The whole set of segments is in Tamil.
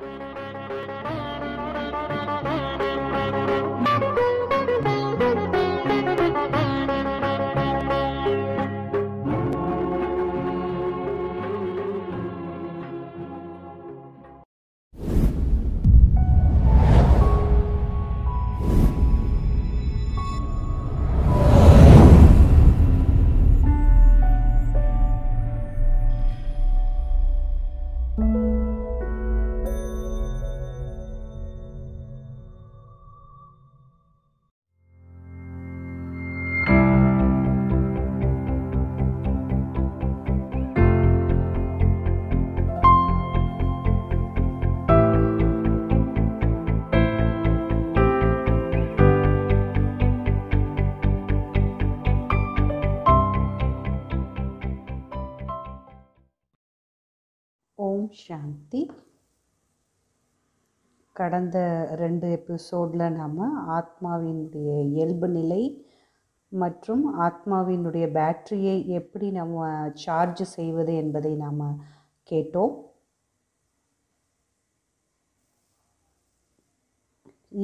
Música சாந்தி கடந்த ரெண்டு எபிசோடில் நாம் ஆத்மாவினுடைய இயல்பு நிலை மற்றும் ஆத்மாவினுடைய பேட்டரியை எப்படி நம்ம சார்ஜ் செய்வது என்பதை நாம் கேட்டோம்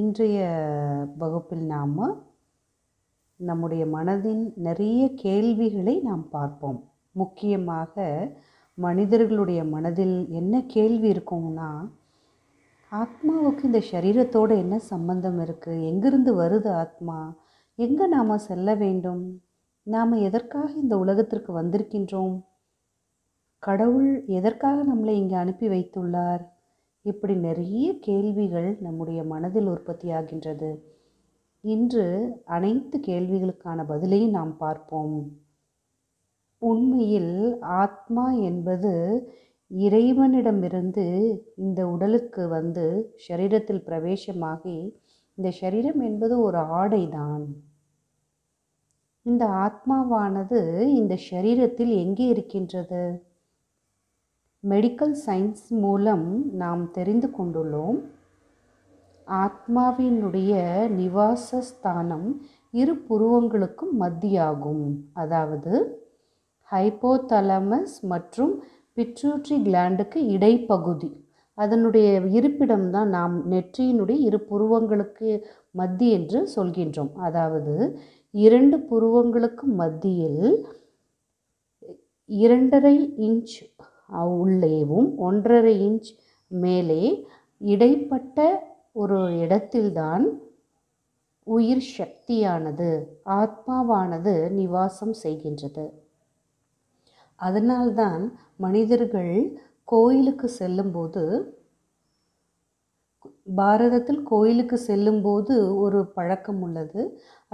இன்றைய வகுப்பில் நாம் நம்முடைய மனதின் நிறைய கேள்விகளை நாம் பார்ப்போம் முக்கியமாக மனிதர்களுடைய மனதில் என்ன கேள்வி இருக்கும்னா ஆத்மாவுக்கு இந்த சரீரத்தோடு என்ன சம்பந்தம் இருக்குது எங்கிருந்து வருது ஆத்மா எங்கே நாம் செல்ல வேண்டும் நாம் எதற்காக இந்த உலகத்திற்கு வந்திருக்கின்றோம் கடவுள் எதற்காக நம்மளை இங்கே அனுப்பி வைத்துள்ளார் இப்படி நிறைய கேள்விகள் நம்முடைய மனதில் உற்பத்தியாகின்றது இன்று அனைத்து கேள்விகளுக்கான பதிலையும் நாம் பார்ப்போம் உண்மையில் ஆத்மா என்பது இறைவனிடமிருந்து இந்த உடலுக்கு வந்து ஷரீரத்தில் பிரவேசமாகி இந்த சரீரம் என்பது ஒரு ஆடை தான் இந்த ஆத்மாவானது இந்த சரீரத்தில் எங்கே இருக்கின்றது மெடிக்கல் சயின்ஸ் மூலம் நாம் தெரிந்து கொண்டுள்ளோம் ஆத்மாவினுடைய நிவாசஸ்தானம் இரு புருவங்களுக்கும் மத்தியாகும் அதாவது ஹைப்போதலமஸ் மற்றும் பிட்ரூட்ரி கிளாண்டுக்கு இடைப்பகுதி அதனுடைய இருப்பிடம் தான் நாம் நெற்றியினுடைய இரு புருவங்களுக்கு மத்தி என்று சொல்கின்றோம் அதாவது இரண்டு புருவங்களுக்கு மத்தியில் இரண்டரை இன்ச் உள்ளேவும் ஒன்றரை இன்ச் மேலே இடைப்பட்ட ஒரு இடத்தில்தான் உயிர் சக்தியானது ஆத்மாவானது நிவாசம் செய்கின்றது அதனால்தான் மனிதர்கள் கோயிலுக்கு செல்லும்போது பாரதத்தில் கோயிலுக்கு செல்லும்போது ஒரு பழக்கம் உள்ளது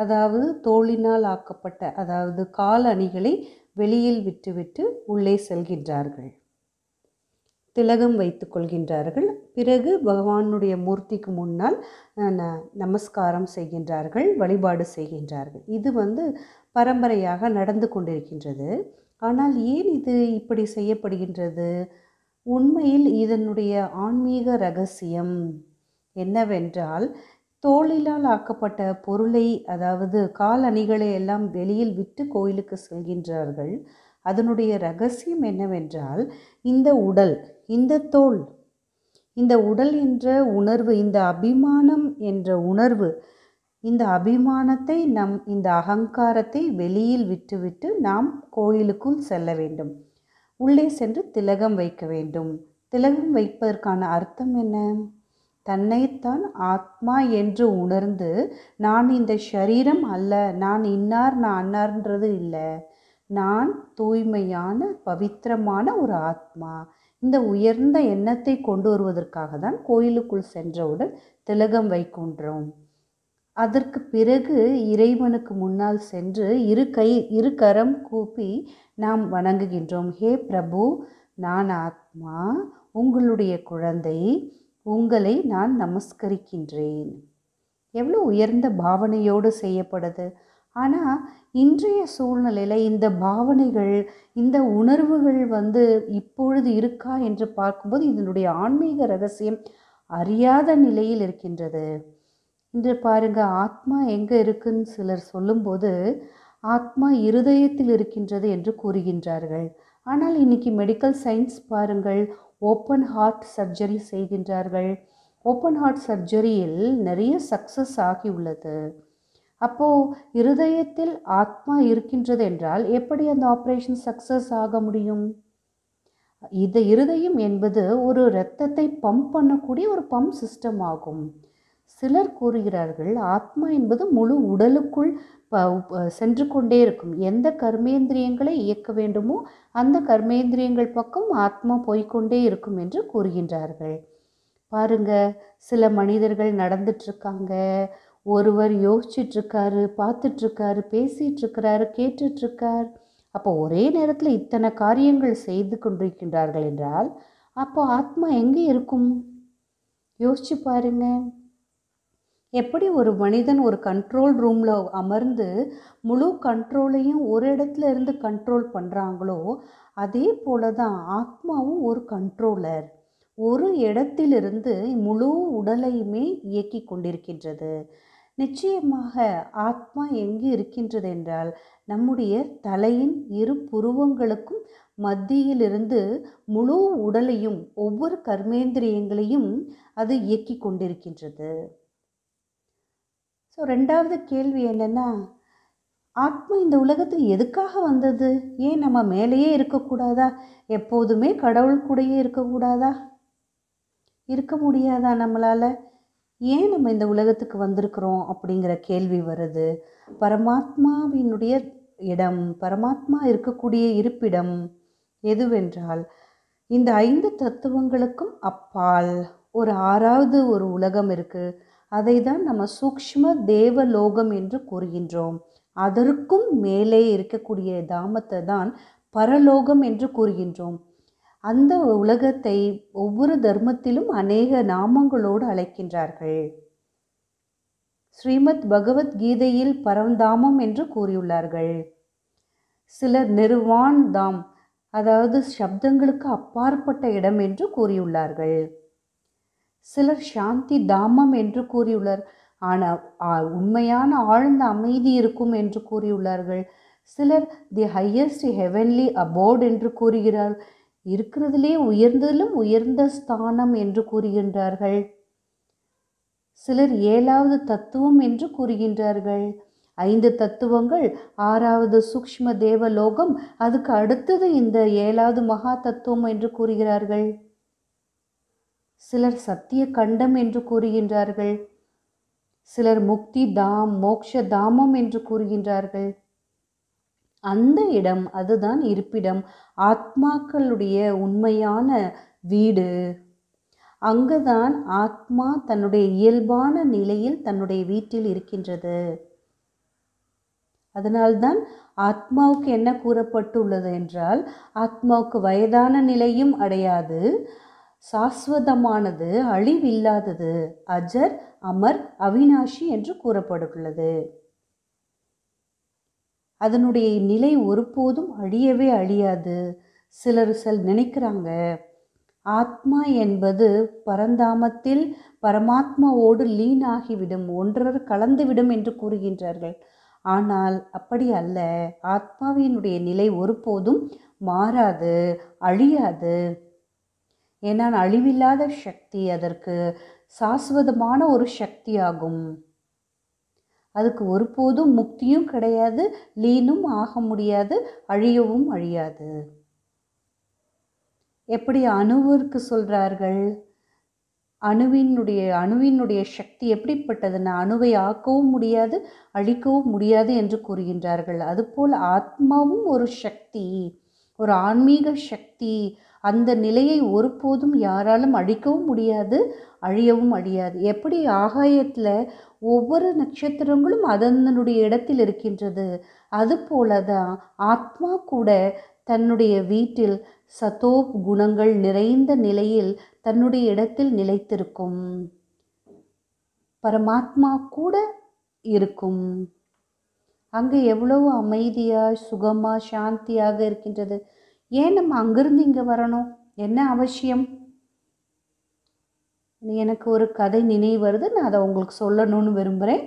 அதாவது தோளினால் ஆக்கப்பட்ட அதாவது கால் அணிகளை வெளியில் விட்டுவிட்டு உள்ளே செல்கின்றார்கள் திலகம் வைத்து கொள்கின்றார்கள் பிறகு பகவானுடைய மூர்த்திக்கு முன்னால் நமஸ்காரம் செய்கின்றார்கள் வழிபாடு செய்கின்றார்கள் இது வந்து பரம்பரையாக நடந்து கொண்டிருக்கின்றது ஆனால் ஏன் இது இப்படி செய்யப்படுகின்றது உண்மையில் இதனுடைய ஆன்மீக ரகசியம் என்னவென்றால் தோளிலால் ஆக்கப்பட்ட பொருளை அதாவது கால் அணிகளை எல்லாம் வெளியில் விட்டு கோயிலுக்கு செல்கின்றார்கள் அதனுடைய ரகசியம் என்னவென்றால் இந்த உடல் இந்த தோல் இந்த உடல் என்ற உணர்வு இந்த அபிமானம் என்ற உணர்வு இந்த அபிமானத்தை நம் இந்த அகங்காரத்தை வெளியில் விட்டுவிட்டு நாம் கோயிலுக்குள் செல்ல வேண்டும் உள்ளே சென்று திலகம் வைக்க வேண்டும் திலகம் வைப்பதற்கான அர்த்தம் என்ன தன்னைத்தான் ஆத்மா என்று உணர்ந்து நான் இந்த ஷரீரம் அல்ல நான் இன்னார் நான் அன்னார்ன்றது இல்லை நான் தூய்மையான பவித்திரமான ஒரு ஆத்மா இந்த உயர்ந்த எண்ணத்தை கொண்டு வருவதற்காக தான் கோயிலுக்குள் சென்றவுடன் திலகம் வைக்கின்றோம் அதற்கு பிறகு இறைவனுக்கு முன்னால் சென்று இரு கை இரு கரம் கூப்பி நாம் வணங்குகின்றோம் ஹே பிரபு நான் ஆத்மா உங்களுடைய குழந்தை உங்களை நான் நமஸ்கரிக்கின்றேன் எவ்வளோ உயர்ந்த பாவனையோடு செய்யப்படுது ஆனால் இன்றைய சூழ்நிலையில் இந்த பாவனைகள் இந்த உணர்வுகள் வந்து இப்பொழுது இருக்கா என்று பார்க்கும்போது இதனுடைய ஆன்மீக ரகசியம் அறியாத நிலையில் இருக்கின்றது இன்று பாருங்கள் ஆத்மா எங்கே இருக்குன்னு சிலர் சொல்லும்போது ஆத்மா இருதயத்தில் இருக்கின்றது என்று கூறுகின்றார்கள் ஆனால் இன்னைக்கு மெடிக்கல் சயின்ஸ் பாருங்கள் ஓப்பன் ஹார்ட் சர்ஜரி செய்கின்றார்கள் ஓப்பன் ஹார்ட் சர்ஜரியில் நிறைய சக்ஸஸ் ஆகி உள்ளது அப்போது இருதயத்தில் ஆத்மா இருக்கின்றது என்றால் எப்படி அந்த ஆப்ரேஷன் சக்ஸஸ் ஆக முடியும் இது இருதயம் என்பது ஒரு இரத்தத்தை பம்ப் பண்ணக்கூடிய ஒரு பம்ப் சிஸ்டம் ஆகும் சிலர் கூறுகிறார்கள் ஆத்மா என்பது முழு உடலுக்குள் சென்று கொண்டே இருக்கும் எந்த கர்மேந்திரியங்களை இயக்க வேண்டுமோ அந்த கர்மேந்திரியங்கள் பக்கம் ஆத்மா போய்கொண்டே இருக்கும் என்று கூறுகின்றார்கள் பாருங்க சில மனிதர்கள் நடந்துட்டுருக்காங்க ஒருவர் யோசிச்சிட்ருக்காரு பார்த்துட்ருக்காரு பேசிகிட்ருக்கிறாரு கேட்டுட்ருக்கார் அப்போ ஒரே நேரத்தில் இத்தனை காரியங்கள் செய்து கொண்டிருக்கின்றார்கள் என்றால் அப்போ ஆத்மா எங்கே இருக்கும் யோசிச்சு பாருங்கள் எப்படி ஒரு மனிதன் ஒரு கண்ட்ரோல் ரூமில் அமர்ந்து முழு கண்ட்ரோலையும் ஒரு இடத்துல இருந்து கண்ட்ரோல் பண்ணுறாங்களோ அதே போல தான் ஆத்மாவும் ஒரு கண்ட்ரோலர் ஒரு இடத்திலிருந்து முழு உடலையுமே இயக்கி கொண்டிருக்கின்றது நிச்சயமாக ஆத்மா எங்கு இருக்கின்றது என்றால் நம்முடைய தலையின் இரு புருவங்களுக்கும் மத்தியிலிருந்து முழு உடலையும் ஒவ்வொரு கர்மேந்திரியங்களையும் அது இயக்கி கொண்டிருக்கின்றது ஸோ ரெண்டாவது கேள்வி என்னென்னா ஆத்மா இந்த உலகத்துக்கு எதுக்காக வந்தது ஏன் நம்ம மேலேயே இருக்கக்கூடாதா எப்போதுமே கடவுள் கூடயே இருக்கக்கூடாதா இருக்க முடியாதா நம்மளால் ஏன் நம்ம இந்த உலகத்துக்கு வந்திருக்கிறோம் அப்படிங்கிற கேள்வி வருது பரமாத்மாவினுடைய இடம் பரமாத்மா இருக்கக்கூடிய இருப்பிடம் எதுவென்றால் இந்த ஐந்து தத்துவங்களுக்கும் அப்பால் ஒரு ஆறாவது ஒரு உலகம் இருக்குது அதை தான் நம்ம சூக்ஷ்ம லோகம் என்று கூறுகின்றோம் அதற்கும் மேலே இருக்கக்கூடிய தாமத்தை தான் பரலோகம் என்று கூறுகின்றோம் அந்த உலகத்தை ஒவ்வொரு தர்மத்திலும் அநேக நாமங்களோடு அழைக்கின்றார்கள் ஸ்ரீமத் பகவத்கீதையில் பரந்தாமம் என்று கூறியுள்ளார்கள் சிலர் நிர்வான் தாம் அதாவது சப்தங்களுக்கு அப்பாற்பட்ட இடம் என்று கூறியுள்ளார்கள் சிலர் சாந்தி தாமம் என்று கூறியுள்ளார் ஆனால் உண்மையான ஆழ்ந்த அமைதி இருக்கும் என்று கூறியுள்ளார்கள் சிலர் தி ஹையஸ்ட் ஹெவன்லி அபோர்ட் என்று கூறுகிறார் இருக்கிறதுலே உயர்ந்ததிலும் உயர்ந்த ஸ்தானம் என்று கூறுகின்றார்கள் சிலர் ஏழாவது தத்துவம் என்று கூறுகின்றார்கள் ஐந்து தத்துவங்கள் ஆறாவது சூக்ஷ்ம தேவலோகம் அதுக்கு அடுத்தது இந்த ஏழாவது மகா தத்துவம் என்று கூறுகிறார்கள் சிலர் சத்திய கண்டம் என்று கூறுகின்றார்கள் சிலர் முக்தி தாம் மோக்ஷ தாமம் என்று கூறுகின்றார்கள் அந்த இடம் அதுதான் இருப்பிடம் ஆத்மாக்களுடைய உண்மையான வீடு அங்குதான் ஆத்மா தன்னுடைய இயல்பான நிலையில் தன்னுடைய வீட்டில் இருக்கின்றது அதனால்தான் ஆத்மாவுக்கு என்ன கூறப்பட்டுள்ளது என்றால் ஆத்மாவுக்கு வயதான நிலையும் அடையாது சாஸ்வதமானது அழிவில்லாதது அஜர் அமர் அவினாஷி என்று கூறப்பட்டுள்ளது அதனுடைய நிலை ஒருபோதும் அழியவே அழியாது சிலர் சில நினைக்கிறாங்க ஆத்மா என்பது பரந்தாமத்தில் பரமாத்மாவோடு லீனாகிவிடும் ஒன்றர் கலந்துவிடும் என்று கூறுகின்றார்கள் ஆனால் அப்படி அல்ல ஆத்மாவினுடைய நிலை ஒருபோதும் மாறாது அழியாது ஏன்னா அழிவில்லாத சக்தி அதற்கு சாஸ்வதமான ஒரு சக்தியாகும் அதுக்கு ஒருபோதும் முக்தியும் கிடையாது லீனும் ஆக முடியாது அழியவும் அழியாது எப்படி அணுவிற்கு சொல்கிறார்கள் அணுவினுடைய அணுவினுடைய சக்தி எப்படிப்பட்டதுன்னா அணுவை ஆக்கவும் முடியாது அழிக்கவும் முடியாது என்று கூறுகின்றார்கள் அதுபோல் ஆத்மாவும் ஒரு சக்தி ஒரு ஆன்மீக சக்தி அந்த நிலையை ஒருபோதும் யாராலும் அழிக்கவும் முடியாது அழியவும் அழியாது எப்படி ஆகாயத்தில் ஒவ்வொரு நட்சத்திரங்களும் அதனுடைய இடத்தில் இருக்கின்றது அதுபோல தான் ஆத்மா கூட தன்னுடைய வீட்டில் சதோப் குணங்கள் நிறைந்த நிலையில் தன்னுடைய இடத்தில் நிலைத்திருக்கும் பரமாத்மா கூட இருக்கும் அங்கே எவ்வளவு அமைதியாக சுகமாக சாந்தியாக இருக்கின்றது ஏன் நம்ம அங்கேருந்து இங்கே வரணும் என்ன அவசியம் எனக்கு ஒரு கதை நினைவு வருது நான் அதை உங்களுக்கு சொல்லணும்னு விரும்புகிறேன்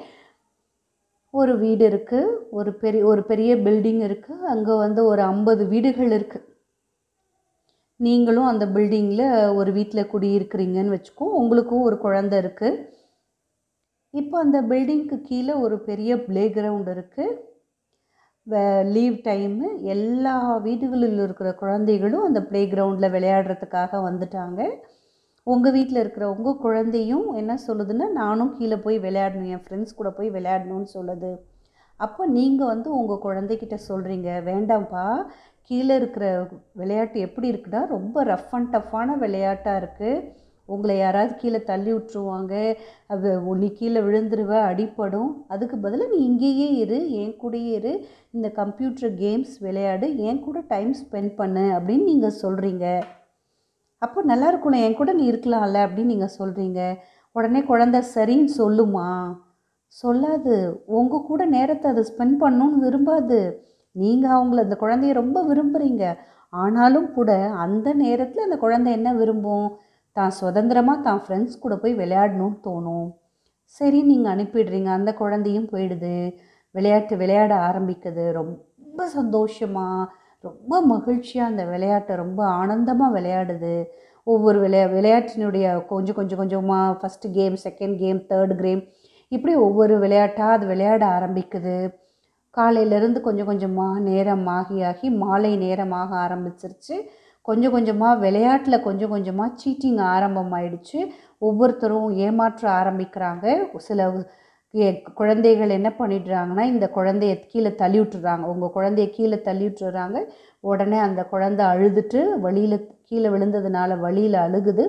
ஒரு வீடு இருக்குது ஒரு பெரிய ஒரு பெரிய பில்டிங் இருக்குது அங்கே வந்து ஒரு ஐம்பது வீடுகள் இருக்குது நீங்களும் அந்த பில்டிங்கில் ஒரு வீட்டில் குடியிருக்கிறீங்கன்னு வச்சுக்கோ உங்களுக்கும் ஒரு குழந்த இருக்குது இப்போ அந்த பில்டிங்க்கு கீழே ஒரு பெரிய ப்ளே கிரவுண்ட் இருக்குது லீவ் டைமு எல்லா வீடுகளில் இருக்கிற குழந்தைகளும் அந்த ப்ளே கிரவுண்டில் விளையாடுறதுக்காக வந்துட்டாங்க உங்கள் வீட்டில் இருக்கிற உங்கள் குழந்தையும் என்ன சொல்லுதுன்னா நானும் கீழே போய் விளையாடணும் என் ஃப்ரெண்ட்ஸ் கூட போய் விளையாடணும்னு சொல்லுது அப்போ நீங்கள் வந்து உங்கள் குழந்தைக்கிட்ட சொல்கிறீங்க வேண்டாம்ப்பா கீழே இருக்கிற விளையாட்டு எப்படி இருக்குன்னா ரொம்ப ரஃப் அண்ட் டஃப்பான விளையாட்டாக இருக்குது உங்களை யாராவது கீழே தள்ளி விட்டுருவாங்க நீ கீழே விழுந்துருவ அடிப்படும் அதுக்கு பதிலாக நீ இங்கேயே இரு என் கூடயே இரு இந்த கம்ப்யூட்டர் கேம்ஸ் விளையாடு என் கூட டைம் ஸ்பெண்ட் பண்ணு அப்படின்னு நீங்கள் சொல்கிறீங்க அப்போ நல்லா இருக்கும்ல என் கூட நீ இருக்கலாம்ல அப்படின்னு நீங்கள் சொல்கிறீங்க உடனே குழந்த சரின்னு சொல்லுமா சொல்லாது உங்கள் கூட நேரத்தை அதை ஸ்பெண்ட் பண்ணணும்னு விரும்பாது நீங்கள் அவங்கள அந்த குழந்தைய ரொம்ப விரும்புகிறீங்க ஆனாலும் கூட அந்த நேரத்தில் அந்த குழந்தை என்ன விரும்பும் தான் சுதந்திரமாக தான் ஃப்ரெண்ட்ஸ் கூட போய் விளையாடணும்னு தோணும் சரி நீங்கள் அனுப்பிடுறீங்க அந்த குழந்தையும் போயிடுது விளையாட்டு விளையாட ஆரம்பிக்குது ரொம்ப சந்தோஷமாக ரொம்ப மகிழ்ச்சியாக அந்த விளையாட்டை ரொம்ப ஆனந்தமாக விளையாடுது ஒவ்வொரு விளையா விளையாட்டினுடைய கொஞ்சம் கொஞ்சம் கொஞ்சமாக first game second game third game இப்படி ஒவ்வொரு விளையாட்டாக அது விளையாட ஆரம்பிக்குது காலையிலேருந்து கொஞ்சம் கொஞ்சமாக நேரம் ஆகி ஆகி மாலை நேரமாக ஆரம்பிச்சிருச்சு கொஞ்சம் கொஞ்சமாக விளையாட்டில் கொஞ்சம் கொஞ்சமாக சீட்டிங் ஆயிடுச்சு ஒவ்வொருத்தரும் ஏமாற்ற ஆரம்பிக்கிறாங்க சில குழந்தைகள் என்ன பண்ணிடுறாங்கன்னா இந்த குழந்தைய கீழே தள்ளி விட்டுறாங்க உங்கள் குழந்தைய கீழே தள்ளி விட்டுறாங்க உடனே அந்த குழந்தை அழுதுட்டு வழியில் கீழே விழுந்ததுனால வழியில் அழுகுது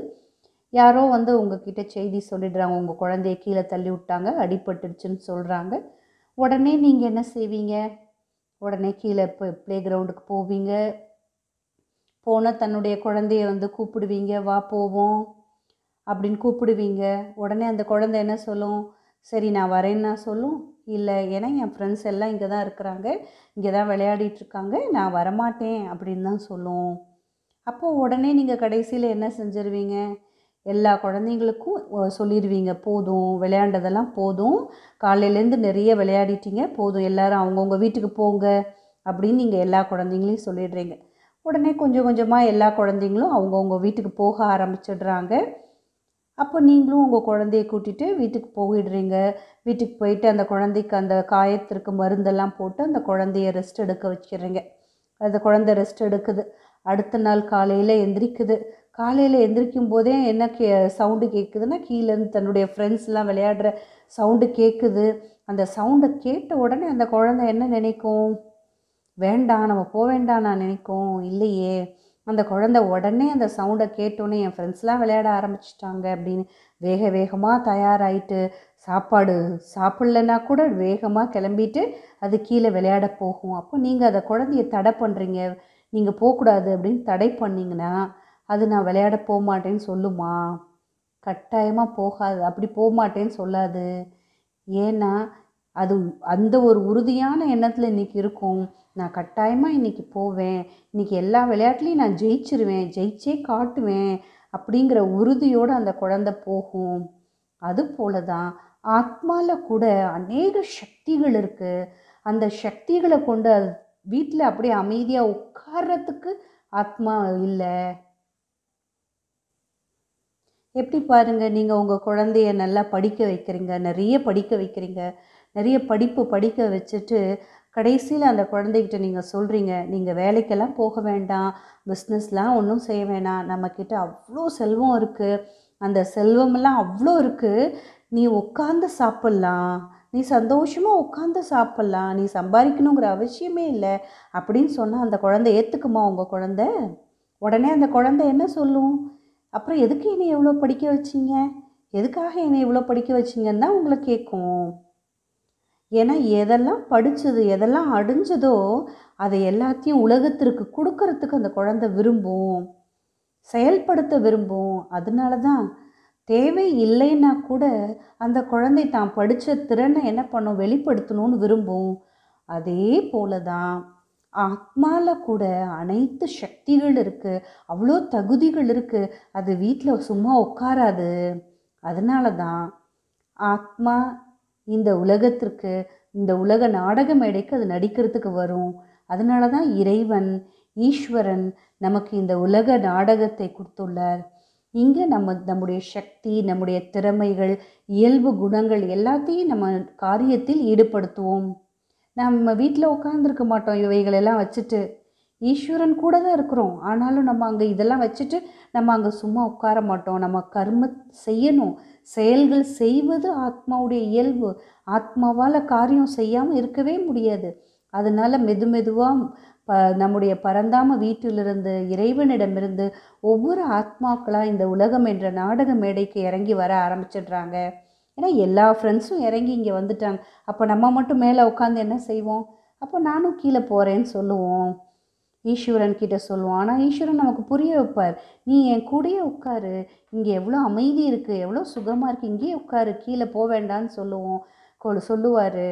யாரோ வந்து உங்ககிட்ட செய்தி சொல்லிடுறாங்க உங்கள் குழந்தைய கீழே தள்ளி விட்டாங்க அடிபட்டுடுச்சுன்னு சொல்கிறாங்க உடனே நீங்கள் என்ன செய்வீங்க உடனே கீழே இப்போ ப்ளே கிரவுண்டுக்கு போவீங்க போனால் தன்னுடைய குழந்தைய வந்து கூப்பிடுவீங்க வா போவோம் அப்படின்னு கூப்பிடுவீங்க உடனே அந்த குழந்தை என்ன சொல்லும் சரி நான் வரேன்னா சொல்லும் இல்லை ஏன்னா என் ஃப்ரெண்ட்ஸ் எல்லாம் இங்கே தான் இருக்கிறாங்க இங்கே தான் விளையாடிட்டுருக்காங்க நான் வரமாட்டேன் அப்படின்னு தான் சொல்லும் அப்போது உடனே நீங்கள் கடைசியில் என்ன செஞ்சிருவீங்க எல்லா குழந்தைங்களுக்கும் சொல்லிடுவீங்க போதும் விளையாண்டதெல்லாம் போதும் காலையிலேருந்து நிறைய விளையாடிட்டீங்க போதும் எல்லோரும் அவங்கவுங்க வீட்டுக்கு போங்க அப்படின்னு நீங்கள் எல்லா குழந்தைங்களையும் சொல்லிடுறீங்க உடனே கொஞ்சம் கொஞ்சமாக எல்லா குழந்தைங்களும் அவங்கவுங்க வீட்டுக்கு போக ஆரம்பிச்சிடுறாங்க அப்போ நீங்களும் உங்கள் குழந்தைய கூட்டிகிட்டு வீட்டுக்கு போயிடுறீங்க வீட்டுக்கு போயிட்டு அந்த குழந்தைக்கு அந்த காயத்திற்கு மருந்தெல்லாம் போட்டு அந்த குழந்தைய ரெஸ்ட் எடுக்க வச்சிடுறீங்க அந்த குழந்தை ரெஸ்ட் எடுக்குது அடுத்த நாள் காலையில் எந்திரிக்குது காலையில் எந்திரிக்கும் போதே என்ன கே சவுண்டு கேட்குதுன்னா கீழேருந்து தன்னுடைய ஃப்ரெண்ட்ஸ்லாம் விளையாடுற சவுண்டு கேட்குது அந்த சவுண்டை கேட்ட உடனே அந்த குழந்தை என்ன நினைக்கும் வேண்டாம் நம்ம போக வேண்டாம் நான் நினைக்கும் இல்லையே அந்த குழந்த உடனே அந்த சவுண்டை கேட்டோன்னே என் ஃப்ரெண்ட்ஸ்லாம் விளையாட ஆரம்பிச்சிட்டாங்க அப்படின்னு வேக வேகமாக தயாராகிட்டு சாப்பாடு சாப்பிட்லன்னா கூட வேகமாக கிளம்பிட்டு அது கீழே விளையாட போகும் அப்போ நீங்கள் அதை குழந்தைய தடை பண்ணுறீங்க நீங்கள் போகக்கூடாது அப்படின்னு தடை பண்ணிங்கன்னா அது நான் விளையாட போக மாட்டேன்னு சொல்லுமா கட்டாயமாக போகாது அப்படி போக மாட்டேன்னு சொல்லாது ஏன்னா அது அந்த ஒரு உறுதியான எண்ணத்தில் இன்றைக்கி இருக்கும் நான் கட்டாயமாக இன்றைக்கி போவேன் இன்னைக்கு எல்லா விளையாட்டுலையும் நான் ஜெயிச்சிருவேன் ஜெயிச்சே காட்டுவேன் அப்படிங்கிற உறுதியோடு அந்த குழந்த போகும் அதுபோல தான் ஆத்மாவில் கூட அநேக சக்திகள் இருக்குது அந்த சக்திகளை கொண்டு அது வீட்டில் அப்படியே அமைதியாக உட்கார்றதுக்கு ஆத்மா இல்லை எப்படி பாருங்கள் நீங்கள் உங்கள் குழந்தைய நல்லா படிக்க வைக்கிறீங்க நிறைய படிக்க வைக்கிறீங்க நிறைய படிப்பு படிக்க வச்சுட்டு கடைசியில் அந்த குழந்தைகிட்ட நீங்கள் சொல்கிறீங்க நீங்கள் வேலைக்கெல்லாம் போக வேண்டாம் பிஸ்னஸ்லாம் ஒன்றும் செய்ய வேணாம் நம்மக்கிட்ட அவ்வளோ செல்வம் இருக்குது அந்த செல்வமெல்லாம் அவ்வளோ இருக்குது நீ உட்காந்து சாப்பிட்லாம் நீ சந்தோஷமாக உட்காந்து சாப்பிட்லாம் நீ சம்பாதிக்கணுங்கிற அவசியமே இல்லை அப்படின்னு சொன்னால் அந்த குழந்தை ஏற்றுக்குமா உங்கள் குழந்த உடனே அந்த குழந்தை என்ன சொல்லும் அப்புறம் எதுக்கு என்னை எவ்வளோ படிக்க வச்சிங்க எதுக்காக என்னை இவ்வளோ படிக்க வச்சிங்கன்னு தான் உங்களை கேட்கும் ஏன்னா எதெல்லாம் படித்தது எதெல்லாம் அடிஞ்சதோ அதை எல்லாத்தையும் உலகத்திற்கு கொடுக்கறதுக்கு அந்த குழந்தை விரும்பும் செயல்படுத்த விரும்பும் அதனால தான் தேவை இல்லைன்னா கூட அந்த குழந்தை தான் படித்த திறனை என்ன பண்ணும் வெளிப்படுத்தணும்னு விரும்பும் அதே போல தான் ஆத்மாவில் கூட அனைத்து சக்திகள் இருக்குது அவ்வளோ தகுதிகள் இருக்குது அது வீட்டில் சும்மா உட்காராது அதனால தான் ஆத்மா இந்த உலகத்திற்கு இந்த உலக நாடக மேடைக்கு அது நடிக்கிறதுக்கு வரும் அதனால தான் இறைவன் ஈஸ்வரன் நமக்கு இந்த உலக நாடகத்தை கொடுத்துள்ளார் இங்கே நம்ம நம்முடைய சக்தி நம்முடைய திறமைகள் இயல்பு குணங்கள் எல்லாத்தையும் நம்ம காரியத்தில் ஈடுபடுத்துவோம் நம்ம வீட்டில் உட்காந்துருக்க மாட்டோம் இவைகளெல்லாம் வச்சுட்டு ஈஸ்வரன் கூட தான் இருக்கிறோம் ஆனாலும் நம்ம அங்கே இதெல்லாம் வச்சுட்டு நம்ம அங்கே சும்மா உட்கார மாட்டோம் நம்ம கர்ம செய்யணும் செயல்கள் செய்வது ஆத்மாவுடைய இயல்பு ஆத்மாவால் காரியம் செய்யாமல் இருக்கவே முடியாது அதனால் மெது மெதுவாக ப நம்முடைய பரந்தாம வீட்டிலிருந்து இறைவனிடமிருந்து ஒவ்வொரு ஆத்மாக்களாக இந்த உலகம் என்ற நாடக மேடைக்கு இறங்கி வர ஆரம்பிச்சிடுறாங்க ஏன்னா எல்லா ஃப்ரெண்ட்ஸும் இறங்கி இங்கே வந்துட்டாங்க அப்போ நம்ம மட்டும் மேலே உட்காந்து என்ன செய்வோம் அப்போ நானும் கீழே போகிறேன்னு சொல்லுவோம் ஈஸ்வரன் கிட்ட சொல்லுவோம் ஆனால் ஈஸ்வரன் நமக்கு புரிய வைப்பார் நீ என் கூடயே உட்காரு இங்கே எவ்வளோ அமைதி இருக்குது எவ்வளோ சுகமாக இருக்குது இங்கேயே உட்காரு கீழே போக வேண்டான்னு சொல்லுவோம் கொ சொல்லுவார்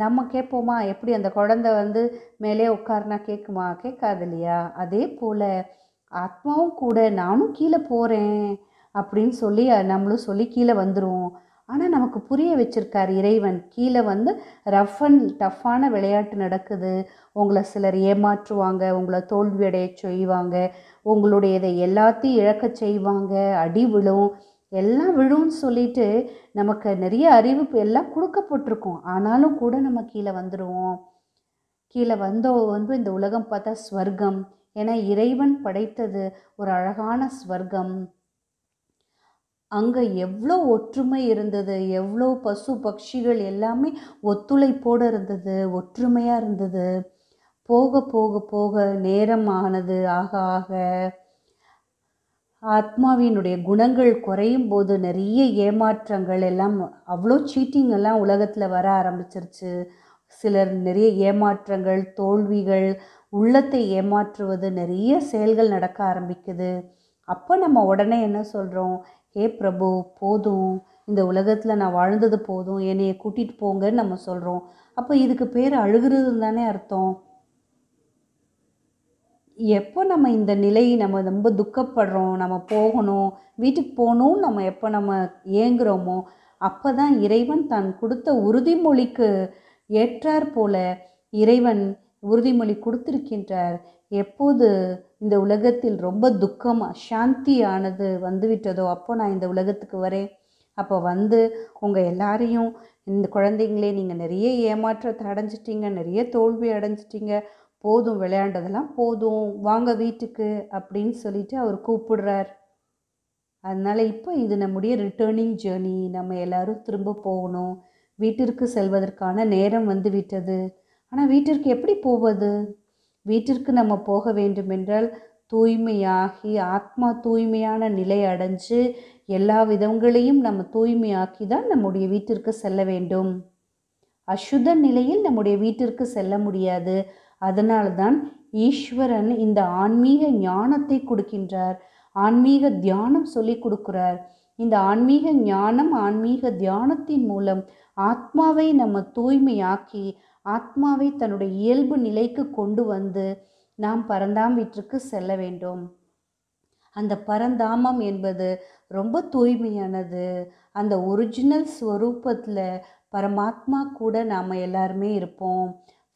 நம்ம கேட்போமா எப்படி அந்த குழந்த வந்து மேலே உட்காருனா கேட்குமா கேட்காது இல்லையா அதே போல் ஆத்மாவும் கூட நானும் கீழே போகிறேன் அப்படின்னு சொல்லி நம்மளும் சொல்லி கீழே வந்துடுவோம் ஆனால் நமக்கு புரிய வச்சுருக்கார் இறைவன் கீழே வந்து ரஃப் அண்ட் டஃப்பான விளையாட்டு நடக்குது உங்களை சிலர் ஏமாற்றுவாங்க உங்களை தோல்வியடைய செய்வாங்க உங்களுடைய இதை எல்லாத்தையும் இழக்க செய்வாங்க அடி விழும் எல்லாம் விழும்னு சொல்லிட்டு நமக்கு நிறைய அறிவு எல்லாம் கொடுக்கப்பட்டிருக்கும் ஆனாலும் கூட நம்ம கீழே வந்துடுவோம் கீழே வந்தோ வந்து இந்த உலகம் பார்த்தா ஸ்வர்க்கம் ஏன்னா இறைவன் படைத்தது ஒரு அழகான ஸ்வர்க்கம் அங்கே எவ்வளோ ஒற்றுமை இருந்தது எவ்வளோ பசு பக்ஷிகள் எல்லாமே ஒத்துழைப்போடு இருந்தது ஒற்றுமையாக இருந்தது போக போக போக நேரம் ஆனது ஆக ஆக ஆத்மாவினுடைய குணங்கள் குறையும் போது நிறைய ஏமாற்றங்கள் எல்லாம் அவ்வளோ சீட்டிங் எல்லாம் உலகத்தில் வர ஆரம்பிச்சிருச்சு சிலர் நிறைய ஏமாற்றங்கள் தோல்விகள் உள்ளத்தை ஏமாற்றுவது நிறைய செயல்கள் நடக்க ஆரம்பிக்குது அப்போ நம்ம உடனே என்ன சொல்கிறோம் ஏ பிரபு போதும் இந்த உலகத்தில் நான் வாழ்ந்தது போதும் என்னையை கூட்டிகிட்டு போங்கன்னு நம்ம சொல்கிறோம் அப்போ இதுக்கு பேர் அழுகிறது தானே அர்த்தம் எப்போ நம்ம இந்த நிலை நம்ம ரொம்ப துக்கப்படுறோம் நம்ம போகணும் வீட்டுக்கு போகணும் நம்ம எப்போ நம்ம ஏங்குகிறோமோ அப்போ தான் இறைவன் தான் கொடுத்த உறுதிமொழிக்கு ஏற்றார் போல இறைவன் உறுதிமொழி கொடுத்திருக்கின்றார் எப்போது இந்த உலகத்தில் ரொம்ப துக்கம் அசாந்தியானது வந்துவிட்டதோ அப்போ நான் இந்த உலகத்துக்கு வரேன் அப்போ வந்து உங்கள் எல்லாரையும் இந்த குழந்தைங்களே நீங்கள் நிறைய ஏமாற்றத்தை அடைஞ்சிட்டிங்க நிறைய தோல்வி அடைஞ்சிட்டிங்க போதும் விளையாண்டதெல்லாம் போதும் வாங்க வீட்டுக்கு அப்படின்னு சொல்லிட்டு அவர் கூப்பிடுறார் அதனால் இப்போ இது நம்முடைய ரிட்டர்னிங் ஜேர்னி நம்ம எல்லோரும் திரும்ப போகணும் வீட்டிற்கு செல்வதற்கான நேரம் வந்து விட்டது ஆனால் வீட்டிற்கு எப்படி போவது வீட்டிற்கு நம்ம போக வேண்டுமென்றால் தூய்மையாகி ஆத்மா தூய்மையான நிலை அடைஞ்சு எல்லா விதங்களையும் நம்ம தூய்மையாக்கி தான் நம்முடைய வீட்டிற்கு செல்ல வேண்டும் அசுத நிலையில் நம்முடைய வீட்டிற்கு செல்ல முடியாது தான் ஈஸ்வரன் இந்த ஆன்மீக ஞானத்தை கொடுக்கின்றார் ஆன்மீக தியானம் சொல்லி கொடுக்கிறார் இந்த ஆன்மீக ஞானம் ஆன்மீக தியானத்தின் மூலம் ஆத்மாவை நம்ம தூய்மையாக்கி ஆத்மாவை தன்னுடைய இயல்பு நிலைக்கு கொண்டு வந்து நாம் பரந்தாம் வீட்டிற்கு செல்ல வேண்டும் அந்த பரந்தாமம் என்பது ரொம்ப தூய்மையானது அந்த ஒரிஜினல் ஸ்வரூபத்தில் பரமாத்மா கூட நாம் எல்லாருமே இருப்போம்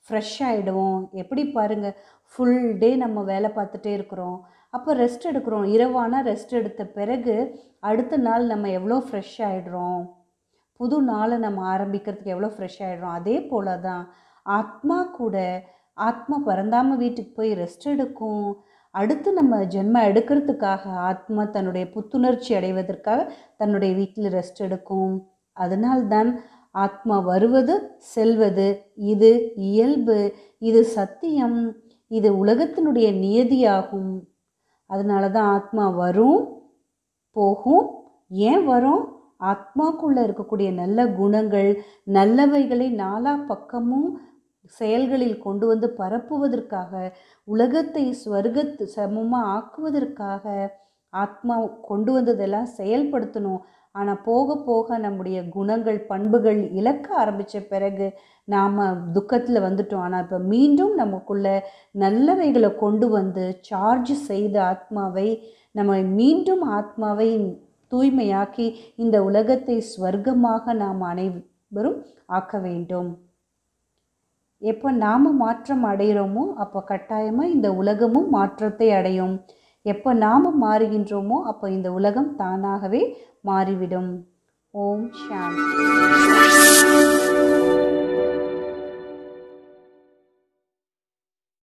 ஃப்ரெஷ் ஆகிடுவோம் எப்படி பாருங்கள் ஃபுல் டே நம்ம வேலை பார்த்துட்டே இருக்கிறோம் அப்போ ரெஸ்ட் எடுக்கிறோம் இரவானால் ரெஸ்ட் எடுத்த பிறகு அடுத்த நாள் நம்ம எவ்வளோ ஃப்ரெஷ் ஆகிடுறோம் புது நாளை நம்ம ஆரம்பிக்கிறதுக்கு எவ்வளோ ஃப்ரெஷ் ஆகிடும் அதே போல் தான் ஆத்மா கூட ஆத்மா பிறந்தாமல் வீட்டுக்கு போய் ரெஸ்ட் எடுக்கும் அடுத்து நம்ம ஜென்மம் எடுக்கிறதுக்காக ஆத்மா தன்னுடைய புத்துணர்ச்சி அடைவதற்காக தன்னுடைய வீட்டில் ரெஸ்ட் எடுக்கும் அதனால்தான் ஆத்மா வருவது செல்வது இது இயல்பு இது சத்தியம் இது உலகத்தினுடைய நியதியாகும் அதனால தான் ஆத்மா வரும் போகும் ஏன் வரும் ஆத்மாக்குள்ளே இருக்கக்கூடிய நல்ல குணங்கள் நல்லவைகளை நாலா பக்கமும் செயல்களில் கொண்டு வந்து பரப்புவதற்காக உலகத்தை ஸ்வர்கத்து சமமாக ஆக்குவதற்காக ஆத்மா கொண்டு வந்ததெல்லாம் செயல்படுத்தணும் ஆனால் போக போக நம்முடைய குணங்கள் பண்புகள் இழக்க ஆரம்பித்த பிறகு நாம் துக்கத்தில் வந்துட்டோம் ஆனால் இப்போ மீண்டும் நமக்குள்ள நல்லவைகளை கொண்டு வந்து சார்ஜ் செய்த ஆத்மாவை நம்ம மீண்டும் ஆத்மாவை தூய்மையாக்கி இந்த உலகத்தை ஸ்வர்க்கமாக நாம் அனைவரும் ஆக்க வேண்டும் எப்போ நாம் மாற்றம் அடைகிறோமோ அப்போ கட்டாயமாக இந்த உலகமும் மாற்றத்தை அடையும் எப்போ நாம் மாறுகின்றோமோ அப்போ இந்த உலகம் தானாகவே மாறிவிடும் ஓம் ஷாந்தி